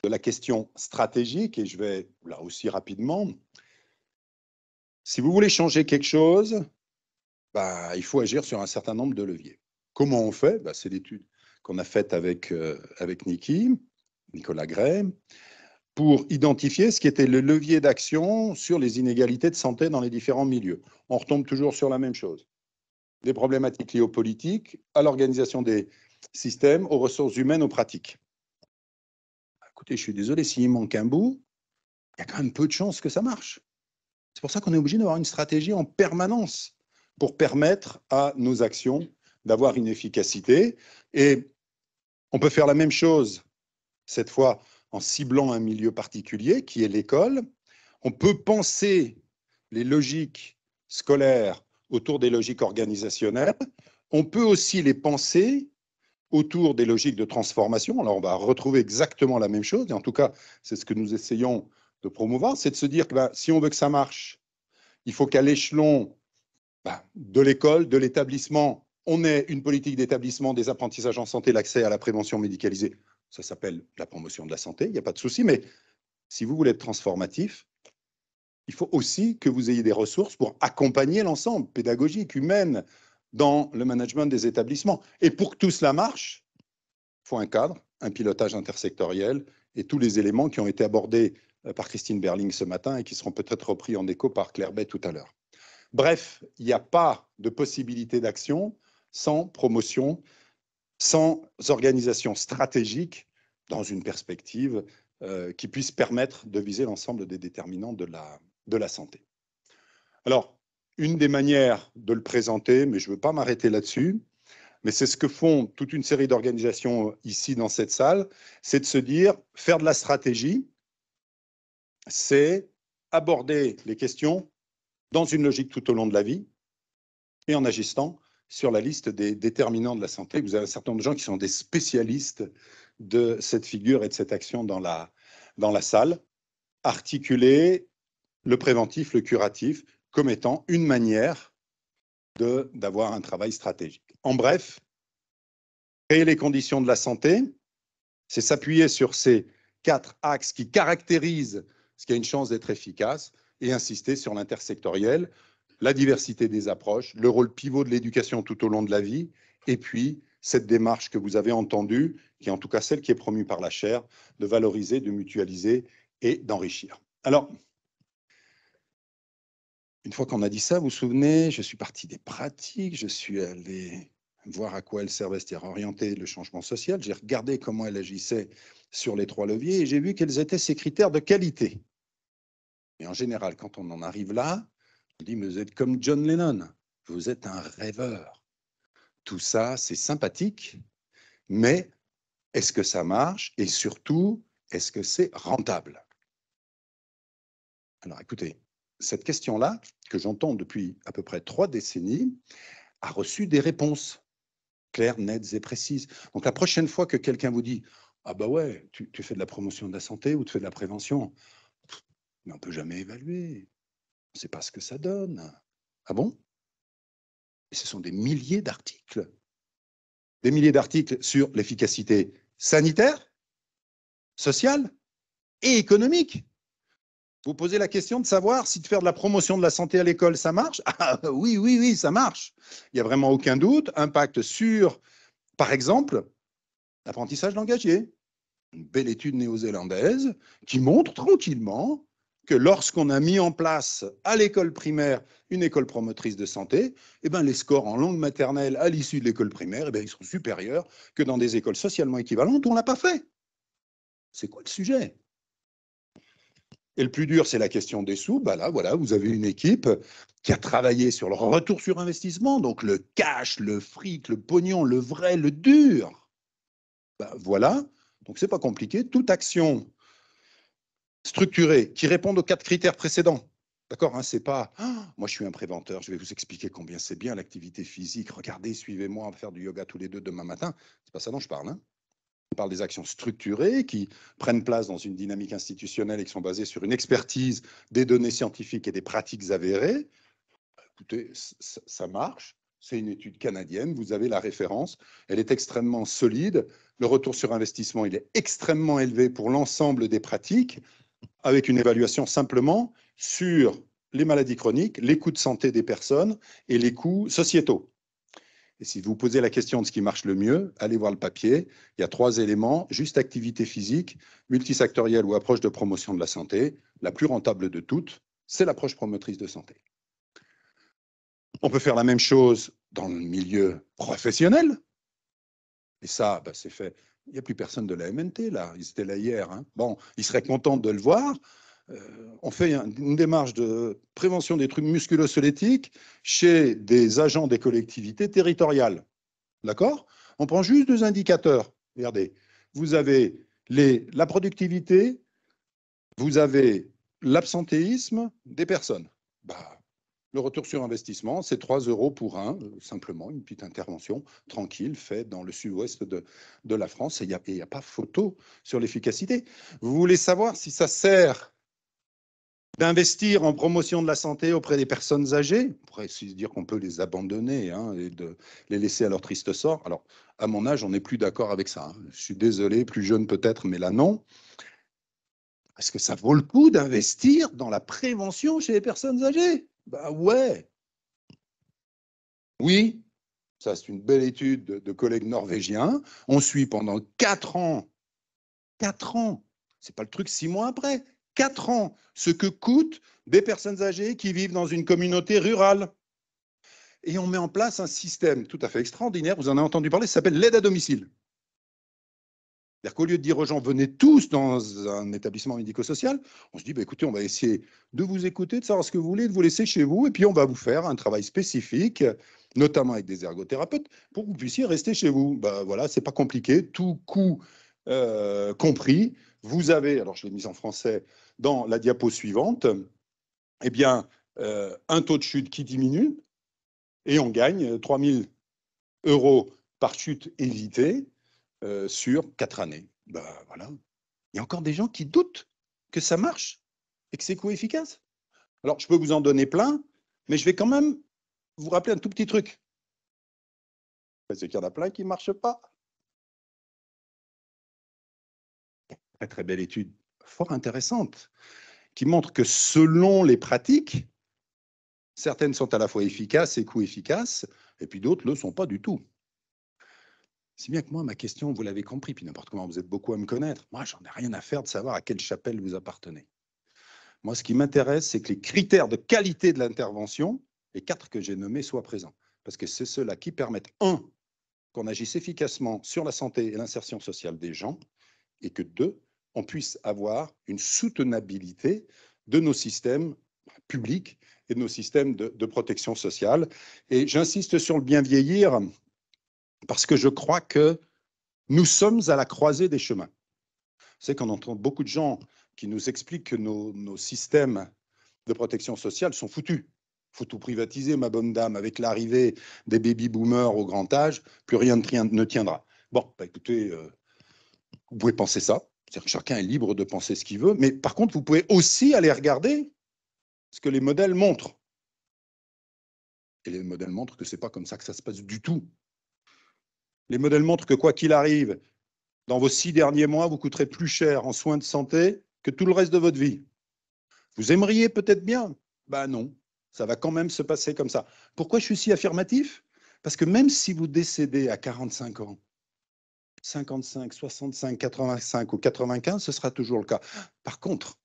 de la question stratégique, et je vais là aussi rapidement, si vous voulez changer quelque chose, ben, il faut agir sur un certain nombre de leviers. Comment on fait bah, C'est l'étude qu'on a faite avec, euh, avec Niki, Nicolas Gray, pour identifier ce qui était le levier d'action sur les inégalités de santé dans les différents milieux. On retombe toujours sur la même chose. Des problématiques liées aux politiques, à l'organisation des systèmes, aux ressources humaines, aux pratiques. Écoutez, je suis désolé, s'il manque un bout, il y a quand même peu de chances que ça marche. C'est pour ça qu'on est obligé d'avoir une stratégie en permanence pour permettre à nos actions d'avoir une efficacité. Et on peut faire la même chose, cette fois en ciblant un milieu particulier qui est l'école. On peut penser les logiques scolaires autour des logiques organisationnelles. On peut aussi les penser autour des logiques de transformation. Alors, on va retrouver exactement la même chose. Et en tout cas, c'est ce que nous essayons de promouvoir, c'est de se dire que ben, si on veut que ça marche, il faut qu'à l'échelon ben, de l'école, de l'établissement, on est une politique d'établissement des apprentissages en santé, l'accès à la prévention médicalisée. Ça s'appelle la promotion de la santé, il n'y a pas de souci, mais si vous voulez être transformatif, il faut aussi que vous ayez des ressources pour accompagner l'ensemble pédagogique, humaine, dans le management des établissements. Et pour que tout cela marche, il faut un cadre, un pilotage intersectoriel et tous les éléments qui ont été abordés euh, par Christine Berling ce matin et qui seront peut-être repris en écho par Claire Bay tout à l'heure. Bref, il n'y a pas de possibilité d'action sans promotion, sans organisation stratégique dans une perspective euh, qui puisse permettre de viser l'ensemble des déterminants de la, de la santé. Alors, une des manières de le présenter, mais je ne veux pas m'arrêter là-dessus, mais c'est ce que font toute une série d'organisations euh, ici dans cette salle, c'est de se dire, faire de la stratégie, c'est aborder les questions dans une logique tout au long de la vie et en agissant sur la liste des déterminants de la santé. Vous avez un certain nombre de gens qui sont des spécialistes de cette figure et de cette action dans la, dans la salle. Articuler le préventif, le curatif, comme étant une manière d'avoir un travail stratégique. En bref, créer les conditions de la santé, c'est s'appuyer sur ces quatre axes qui caractérisent ce qui a une chance d'être efficace et insister sur l'intersectoriel, la diversité des approches, le rôle pivot de l'éducation tout au long de la vie, et puis cette démarche que vous avez entendue, qui est en tout cas celle qui est promue par la chaire, de valoriser, de mutualiser et d'enrichir. Alors, une fois qu'on a dit ça, vous vous souvenez, je suis parti des pratiques, je suis allé voir à quoi elle servait, cest à orienter le changement social. J'ai regardé comment elle agissait sur les trois leviers et j'ai vu quels étaient ces critères de qualité. Et en général, quand on en arrive là, il dit, mais vous êtes comme John Lennon, vous êtes un rêveur. Tout ça, c'est sympathique, mais est-ce que ça marche et surtout, est-ce que c'est rentable Alors écoutez, cette question-là, que j'entends depuis à peu près trois décennies, a reçu des réponses claires, nettes et précises. Donc la prochaine fois que quelqu'un vous dit Ah bah ouais, tu, tu, fais de la promotion de la santé ou tu fais de la prévention, mais on ne peut jamais évaluer ne sait pas ce que ça donne. Ah bon ce sont des milliers d'articles. Des milliers d'articles sur l'efficacité sanitaire, sociale et économique. Vous posez la question de savoir si de faire de la promotion de la santé à l'école, ça marche ah, Oui, oui, oui, ça marche. Il n'y a vraiment aucun doute. Impact sur, par exemple, l'apprentissage langagier. Une belle étude néo-zélandaise qui montre tranquillement que lorsqu'on a mis en place à l'école primaire une école promotrice de santé, eh ben les scores en langue maternelle à l'issue de l'école primaire, eh ben ils sont supérieurs que dans des écoles socialement équivalentes où on ne l'a pas fait. C'est quoi le sujet Et le plus dur, c'est la question des sous. Bah là, voilà, vous avez une équipe qui a travaillé sur le retour sur investissement, donc le cash, le fric, le pognon, le vrai, le dur. Bah voilà, donc ce n'est pas compliqué. Toute action structurés, qui répondent aux quatre critères précédents. D'accord hein, C'est pas ah, moi, je suis un préventeur, je vais vous expliquer combien c'est bien l'activité physique. Regardez, suivez-moi, on va faire du yoga tous les deux demain matin. C'est pas ça dont je parle. Hein on parle des actions structurées qui prennent place dans une dynamique institutionnelle et qui sont basées sur une expertise des données scientifiques et des pratiques avérées. Écoutez, ça marche. C'est une étude canadienne, vous avez la référence, elle est extrêmement solide, le retour sur investissement il est extrêmement élevé pour l'ensemble des pratiques, avec une évaluation simplement sur les maladies chroniques, les coûts de santé des personnes et les coûts sociétaux. Et si vous posez la question de ce qui marche le mieux, allez voir le papier. Il y a trois éléments, juste activité physique, multisectorielle ou approche de promotion de la santé. La plus rentable de toutes, c'est l'approche promotrice de santé. On peut faire la même chose dans le milieu professionnel. Et ça, bah, c'est fait il n'y a plus personne de la MNT là, ils étaient là hier. Hein. Bon, ils seraient contents de le voir. Euh, on fait une démarche de prévention des trucs musculosolétiques chez des agents des collectivités territoriales. D'accord On prend juste deux indicateurs. Regardez, vous avez les, la productivité, vous avez l'absentéisme des personnes. Bah, le retour sur investissement, c'est 3 euros pour un, euh, simplement une petite intervention tranquille faite dans le sud-ouest de, la France. Et il n'y a, pas photo sur l'efficacité. Vous voulez savoir si ça sert d'investir en promotion de la santé auprès des personnes âgées On pourrait se dire qu'on peut les abandonner hein, et de les laisser à leur triste sort. Alors, à mon âge, on n'est plus d'accord avec ça. Hein. Je suis désolé, plus jeune peut-être, mais là non. Est-ce que ça vaut le coup d'investir dans la prévention chez les personnes âgées ben ouais. Oui, ça c'est une belle étude de, collègues norvégiens. On suit pendant quatre ans, quatre ans, c'est pas le truc six mois après, quatre ans, ce que coûtent des personnes âgées qui vivent dans une communauté rurale. Et on met en place un système tout à fait extraordinaire, vous en avez entendu parler, ça s'appelle l'aide à domicile. C'est-à-dire qu'au lieu de dire aux gens, venez tous dans un établissement médico-social, on se dit, bah, écoutez, on va essayer de vous écouter, de savoir ce que vous voulez, de vous laisser chez vous, et puis on va vous faire un travail spécifique, notamment avec des ergothérapeutes, pour que vous puissiez rester chez vous. Bah, voilà, c'est pas compliqué, tout coût euh, compris. Vous avez, alors je l'ai mis en français dans la diapo suivante, eh bien, euh, un taux de chute qui diminue, et on gagne 3000 euh, euros par chute évitée euh, sur quatre années. Ben, voilà. Il y a encore des gens qui doutent que ça marche et que c'est coût efficace. Alors, je peux vous en donner plein, mais je vais quand même vous rappeler un tout petit truc. Parce qu'il y en a plein qui ne marchent pas. Très, très belle étude, fort intéressante, qui montre que selon les pratiques, certaines sont à la fois efficaces et coût efficaces, et puis d'autres ne le sont pas du tout. C'est bien que moi, ma question, vous l'avez compris, puis n'importe comment, vous êtes beaucoup à me connaître. Moi, j'en ai rien à faire de savoir à quelle chapelle vous appartenez. Moi, ce qui m'intéresse, c'est que les critères de qualité de l'intervention, les quatre que j'ai nommés, soient présents. Parce que c'est ceux-là qui permettent, un, qu'on agisse efficacement sur la santé et l'insertion sociale des gens, et que deux, on puisse avoir une soutenabilité de nos systèmes publics et de nos systèmes de, de protection sociale. Et j'insiste sur le bien vieillir parce que je crois que nous sommes à la croisée des chemins. C'est qu'on entend beaucoup de gens qui nous expliquent que nos, systèmes de protection sociale sont foutus. faut tout privatiser, ma bonne dame, avec l'arrivée des baby-boomers au grand âge, plus rien ne tiendra. Bon, bah, écoutez, euh, vous pouvez penser ça, cest que chacun est libre de penser ce qu'il veut, mais par contre, vous pouvez aussi aller regarder ce que les modèles montrent. Et les modèles montrent que ce n'est pas comme ça que ça se passe du tout. Les modèles montrent que quoi qu'il arrive, dans vos six derniers mois, vous coûterez plus cher en soins de santé que tout le reste de votre vie. Vous aimeriez peut-être bien Ben non, ça va quand même se passer comme ça. Pourquoi je suis si affirmatif Parce que même si vous décédez à 45 ans, 55, 65, 85 ou 95, ce sera toujours le cas. Par contre,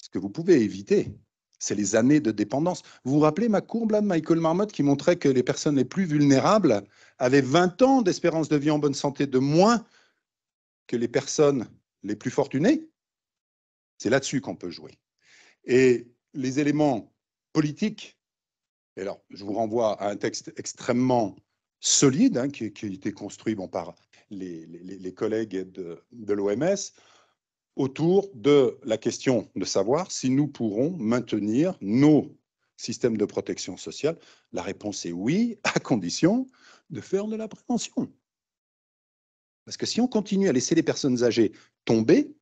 ce que vous pouvez éviter, c'est les années de dépendance. Vous vous rappelez ma courbe de Michael Marmot qui montrait que les personnes les plus vulnérables avaient 20 ans d'espérance de vie en bonne santé de moins que les personnes les plus fortunées C'est là-dessus qu'on peut jouer. Et les éléments politiques, et alors je vous renvoie à un texte extrêmement solide hein, qui, a été construit bon, par les, collègues de l'OMS, autour de la question de savoir si nous pourrons maintenir nos systèmes de protection sociale. La réponse est oui, à condition de faire de la prévention. Parce que si on continue à laisser les personnes âgées tomber,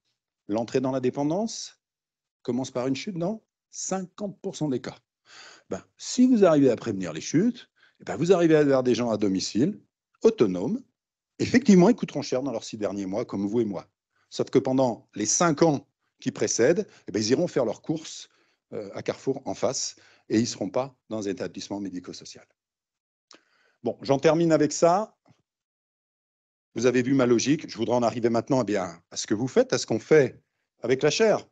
l'entrée dans la dépendance commence par une chute dans 50% des cas. Ben, si vous arrivez à prévenir les chutes, eh ben, vous arrivez à avoir des gens à domicile, autonomes, effectivement, ils coûteront cher dans leurs six derniers mois, comme vous et moi. Sauf que pendant les cinq ans qui précèdent, eh ben, ils iront faire leurs courses euh, à Carrefour en face et ils ne seront pas dans un établissement médico-social. Bon, j'en termine avec ça. Vous avez vu ma logique. Je voudrais en arriver maintenant eh bien, à ce que vous faites, à ce qu'on fait avec la chair.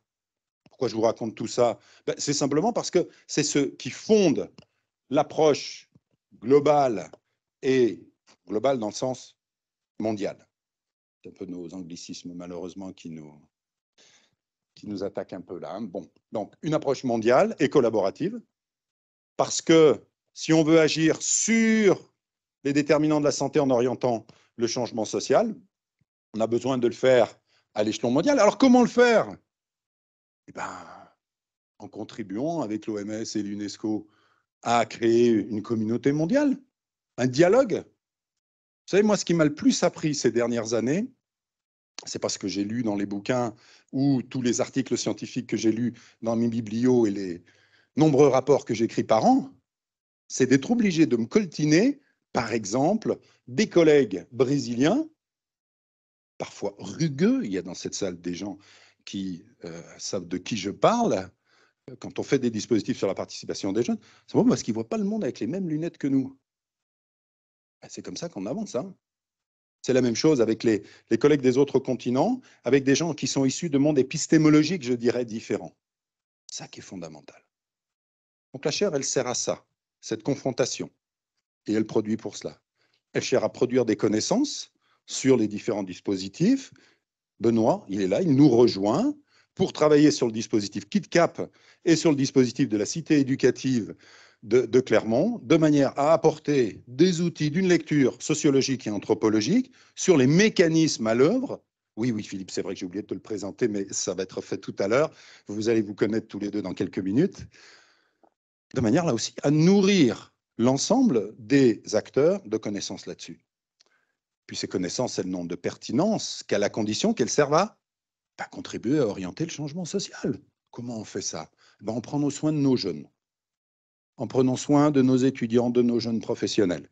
Pourquoi je vous raconte tout ça ben, C'est simplement parce que c'est ce qui fonde l'approche globale et globale dans le sens mondial. C'est un peu nos anglicismes malheureusement qui nous, qui nous attaquent un peu là. Hein. Bon, donc une approche mondiale et collaborative, parce que si on veut agir sur les déterminants de la santé en orientant le changement social, on a besoin de le faire à l'échelon mondial. Alors comment le faire Eh ben, en contribuant avec l'OMS et l'UNESCO à créer une communauté mondiale, un dialogue savez, moi, ce qui m'a le plus appris ces dernières années, c'est parce que j'ai lu dans les bouquins ou tous les articles scientifiques que j'ai lus dans mes biblios et les nombreux rapports que j'écris par an, c'est d'être obligé de me coltiner, par exemple, des collègues brésiliens, parfois rugueux, il y a dans cette salle des gens qui euh, savent de qui je parle, quand on fait des dispositifs sur la participation des jeunes, c'est bon parce qu'ils ne voient pas le monde avec les mêmes lunettes que nous. Bah, c'est comme ça qu'on avance. Hein. C'est la même chose avec les, collègues des autres continents, avec des gens qui sont issus de mondes épistémologiques, je dirais, différents. Ça qui est fondamental. Donc la chair, elle sert à ça, cette confrontation. Et elle produit pour cela. Elle sert à produire des connaissances sur les différents dispositifs. Benoît, il est là, il nous rejoint pour travailler sur le dispositif KitCap et sur le dispositif de la cité éducative de, Clermont, de manière à apporter des outils d'une lecture sociologique et anthropologique sur les mécanismes à l'œuvre oui, oui, Philippe, c'est vrai que j'ai oublié de te le présenter, mais ça va être fait tout à l'heure. Vous allez vous connaître tous les deux dans quelques minutes. De manière là aussi à nourrir l'ensemble des acteurs de connaissances là-dessus. Puis ces connaissances, elles n'ont de pertinence qu'à la condition qu'elles servent à bah, contribuer à orienter le changement social. Comment on fait ça On bah, prend nos soins de nos jeunes en prenant soin de nos étudiants, de nos jeunes professionnels,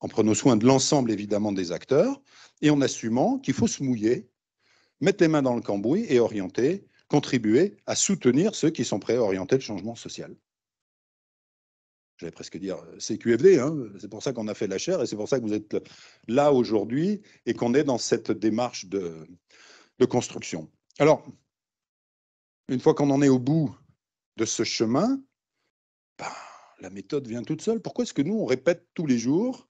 en prenant soin de l'ensemble évidemment des acteurs et en assumant qu'il faut se mouiller, mettre les mains dans le cambouis et orienter, contribuer à soutenir ceux qui sont prêts à orienter le changement social. J'allais presque dire euh, CQFD, hein. c'est pour ça qu'on a fait la chaire et c'est pour ça que vous êtes là aujourd'hui et qu'on est dans cette démarche de construction. Alors, une fois qu'on en est au bout de ce chemin, ben, la méthode vient toute seule. Pourquoi est-ce que nous, on répète tous les jours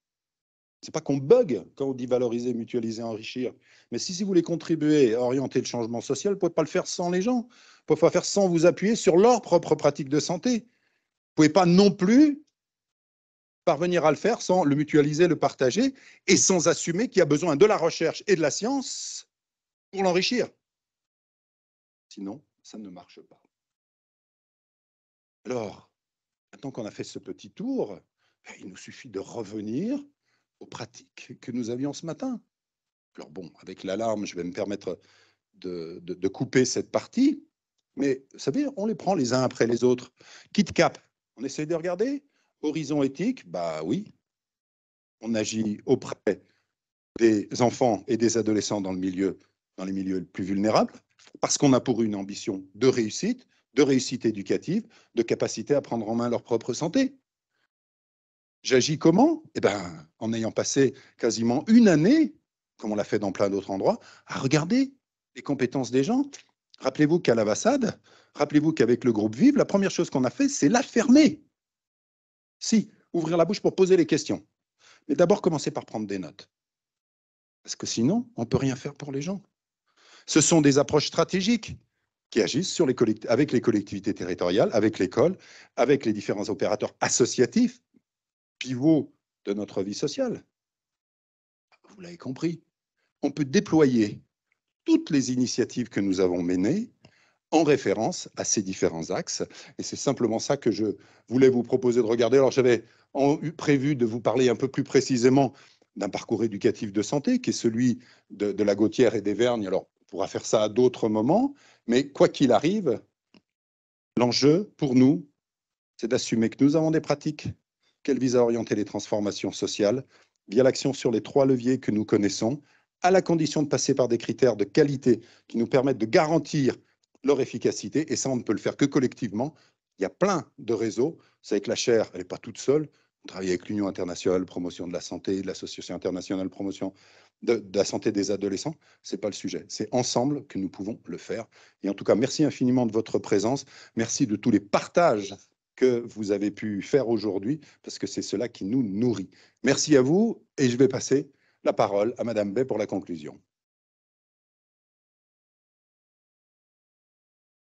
Ce n'est pas qu'on bug quand on dit valoriser, mutualiser, enrichir. Mais si, si vous voulez contribuer à orienter le changement social, vous ne pouvez pas le faire sans les gens. Vous ne pouvez pas le faire sans vous appuyer sur leur propre pratique de santé. Vous ne pouvez pas non plus parvenir à le faire sans le mutualiser, le partager et sans assumer qu'il y a besoin de la recherche et de la science pour l'enrichir. Sinon, ça ne marche pas. Alors, Maintenant qu'on a fait ce petit tour, ben, il nous suffit de revenir aux pratiques que nous avions ce matin. Alors bon, avec l'alarme, je vais me permettre de, couper cette partie, mais vous savez, on les prend les uns après les autres. Kit cap, on essaie de regarder. Horizon éthique, bah oui, on agit auprès des enfants et des adolescents dans, le milieu, dans les milieux les plus vulnérables, parce qu'on a pour une ambition de réussite, de réussite éducative, de capacité à prendre en main leur propre santé. J'agis comment Eh bien, en ayant passé quasiment une année, comme on l'a fait dans plein d'autres endroits, à regarder les compétences des gens. Rappelez-vous qu'à Vassade, rappelez-vous qu'avec le groupe Vive, la première chose qu'on a fait, c'est la fermer. Si, ouvrir la bouche pour poser les questions. Mais d'abord, commencer par prendre des notes. Parce que sinon, on ne peut rien faire pour les gens. Ce sont des approches stratégiques qui agissent sur les avec les collectivités territoriales, avec l'école, avec les différents opérateurs associatifs, pivots de notre vie sociale. Vous l'avez compris. On peut déployer toutes les initiatives que nous avons menées en référence à ces différents axes. Et c'est simplement ça que je voulais vous proposer de regarder. Alors j'avais prévu de vous parler un peu plus précisément d'un parcours éducatif de santé, qui est celui de, la Gautière et des Vergnes. Alors, pourra faire ça à d'autres moments, mais quoi qu'il arrive, l'enjeu pour nous, c'est d'assumer que nous avons des pratiques qu'elles visent à orienter les transformations sociales via l'action sur les trois leviers que nous connaissons, à la condition de passer par des critères de qualité qui nous permettent de garantir leur efficacité. Et ça, on ne peut le faire que collectivement. Il y a plein de réseaux. Vous savez que la chaire, elle n'est pas toute seule. On travaille avec l'Union internationale promotion de la santé, l'Association internationale promotion de, la santé des adolescents, ce n'est pas le sujet. C'est ensemble que nous pouvons le faire. Et en tout cas, merci infiniment de votre présence. Merci de tous les partages que vous avez pu faire aujourd'hui, parce que c'est cela qui nous nourrit. Merci à vous et je vais passer la parole à Madame Bay pour la conclusion.